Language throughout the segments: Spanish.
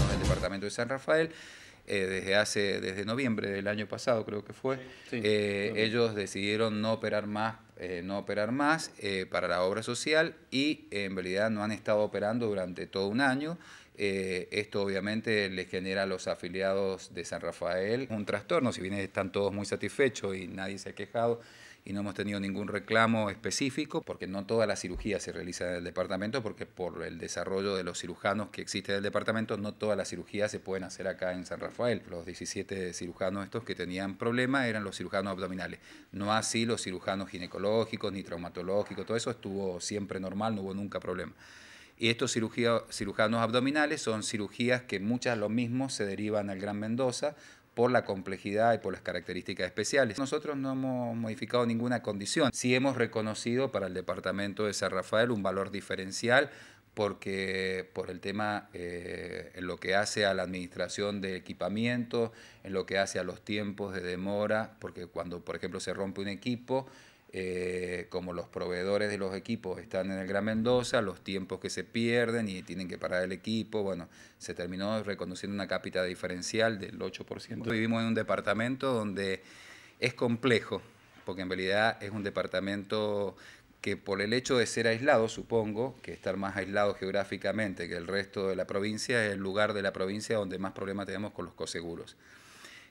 en del Departamento de San Rafael. Eh, desde hace desde noviembre del año pasado creo que fue eh, ellos decidieron no operar más eh, no operar más para la obra social y en realidad no han estado operando durante todo un año esto obviamente les genera a los afiliados de San Rafael un trastorno si bien están todos muy satisfechos y nadie se ha quejado y no hemos tenido ningún reclamo específico porque no toda la cirugía se realiza en el departamento porque por el desarrollo de los cirujanos que existe en el departamento no todas las cirugías se pueden hacer acá en San Rafael. Los 17 cirujanos estos que tenían problemas eran los cirujanos abdominales, no así los cirujanos ginecológicos ni traumatológicos, todo eso estuvo siempre normal, no hubo nunca problema. Y estos cirujanos abdominales son cirugías que muchas lo mismo se derivan al Gran Mendoza por la complejidad y por las características especiales. Nosotros no hemos modificado ninguna condición. Sí hemos reconocido para el departamento de San Rafael un valor diferencial porque por el tema eh, en lo que hace a la administración de equipamiento, en lo que hace a los tiempos de demora, porque cuando por ejemplo se rompe un equipo, eh, como los proveedores de los equipos están en el Gran Mendoza, los tiempos que se pierden y tienen que parar el equipo, bueno, se terminó reconociendo una cápita diferencial del 8%. Vivimos en un departamento donde es complejo, porque en realidad es un departamento que por el hecho de ser aislado, supongo, que estar más aislado geográficamente que el resto de la provincia, es el lugar de la provincia donde más problemas tenemos con los coseguros.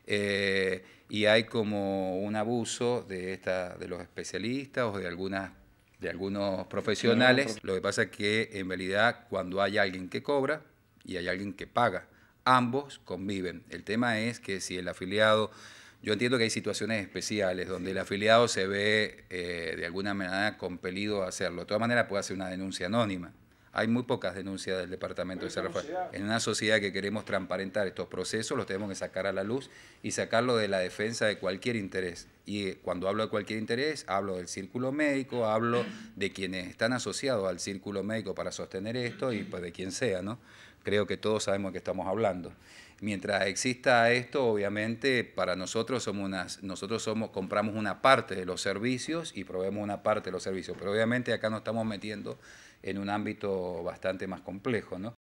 Eh, y hay como un abuso de, esta, de los especialistas o de algunas de algunos profesionales. Lo que pasa es que en realidad cuando hay alguien que cobra y hay alguien que paga, ambos conviven. El tema es que si el afiliado, yo entiendo que hay situaciones especiales donde el afiliado se ve eh, de alguna manera compelido a hacerlo. De todas maneras puede hacer una denuncia anónima hay muy pocas denuncias del departamento de San Rafael. En una sociedad que queremos transparentar estos procesos, los tenemos que sacar a la luz y sacarlo de la defensa de cualquier interés. Y eh, cuando hablo de cualquier interés, hablo del círculo médico, hablo de quienes están asociados al círculo médico para sostener esto y pues de quien sea, ¿no? Creo que todos sabemos de qué estamos hablando. Mientras exista esto, obviamente para nosotros somos unas, nosotros somos, compramos una parte de los servicios y proveemos una parte de los servicios, pero obviamente acá nos estamos metiendo en un ámbito bastante más complejo, ¿no?